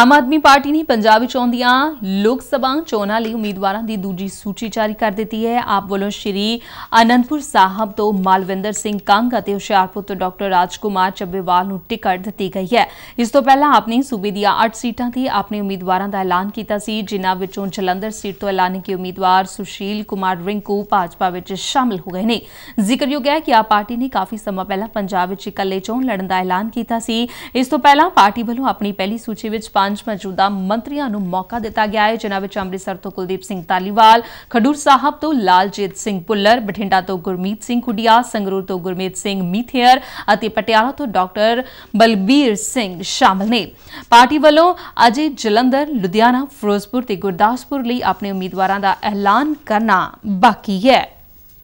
ਆਮ ਆਦਮੀ party ਨੇ ਪੰਜਾਬ ਵਿੱਚ ਆਉਂਦੀਆਂ ਲੋਕ ਸਭਾ ਚੋਣਾਂ ਲਈ ਉਮੀਦਵਾਰਾਂ ਦੀ ਦੂਜੀ ਸੂਚੀ ਜਾਰੀ ਕਰ ਦਿੱਤੀ ਹੈ ਆਪ ਵੱਲੋਂ ਸ਼੍ਰੀ ਅਨੰਦਪੁਰ ਸਾਹਿਬ ਤੋਂ ਮਾਲਵਿੰਦਰ ਸਿੰਘ ਕੰਗ ਅਤੇ ਹੁਸ਼ਿਆਰਪੁਰ ਤੋਂ ਡਾਕਟਰ ਰਾਜਕੁਮਾਰ ਚੱਬੇਵਾਲ ਨੂੰ ਟਿਕਟ ਦਿੱਤੀ ਗਈ ਹੈ ਇਸ ਤੋਂ ਪਹਿਲਾਂ ਆਪਨੇ ਸੂਬੇ ਦੀਆਂ 8 ਸੀਟਾਂ ਤੇ ਆਪਣੇ ਉਮੀਦਵਾਰਾਂ ਦਾ ਐਲਾਨ ਕੀਤਾ ਸੀ ਜਿਨ੍ਹਾਂ ਵਿੱਚੋਂ ਜਲੰਧਰ ਸੀਟ ਤੋਂ ਐਲਾਨ ਕੀ ਉਮੀਦਵਾਰ ਸੁਸ਼ੀਲ ਕੁਮਾਰ ਰਿੰਕੂ ਭਾਜਪਾ ਵਿੱਚ ਸ਼ਾਮਲ ਹੋ ਗਏ ਨੇ ਜ਼ਿਕਰਯੋਗ ਹੈ ਕਿ ਆਪ ਪਾਰਟੀ ਨੇ ਕਾਫੀ ਸਮਾਂ ਪਹਿਲਾਂ ਪੰਜਾਬ ਵਿੱਚ ਇਕੱਲੇ ਚੋਣ ਲੜਨ ਦਾ ਐਲਾਨ ਕੀਤਾ ਸੀ ਇਸ ਤੋਂ ਪਹਿਲਾਂ ਪਾਰਟੀ ਵੱਲੋਂ ਆਪਣੀ ਪਹਿਲੀ ਸੂਚੀ ਵਿੱਚ ਪੰਜ ਮੌਜੂਦਾ ਮੰਤਰੀਆਂ ਨੂੰ ਮੌਕਾ ਦਿੱਤਾ ਗਿਆ ਹੈ ਜਿਨ੍ਹਾਂ ਵਿੱਚ ਅੰਮ੍ਰਿਤਸਰ ਤੋਂ ਕੁਲਦੀਪ ਸਿੰਘ ਤਾਲੀਵਾਲ ਖਡੂਰ ਸਾਹਿਬ ਤੋਂ ਲਾਲਜੀਤ ਸਿੰਘ ਪੁੱਲਰ ਬਠਿੰਡਾ ਤੋਂ ਗੁਰਮੀਤ ਸਿੰਘ ਖੁੱਡੀਆ ਸੰਗਰੂਰ ਤੋਂ ਗੁਰਮੀਤ ਸਿੰਘ ਮੀਥੇਰ ਅਤੇ ਪਟਿਆਲਾ ਤੋਂ ਡਾਕਟਰ ਬਲਬੀਰ ਸਿੰਘ ਸ਼ਾਮਲ ਨੇ ਪਾਰਟੀ ਵੱਲੋਂ ਅਜੇ ਜਲੰਧਰ ਲੁਧਿਆਣਾ ਫਿਰੋਜ਼ਪੁਰ ਤੇ ਗੁਰਦਾਸਪੁਰ ਲਈ ਆਪਣੇ ਉਮੀਦਵਾਰਾਂ ਦਾ ਐਲਾਨ ਕਰਨਾ ਬਾਕੀ ਹੈ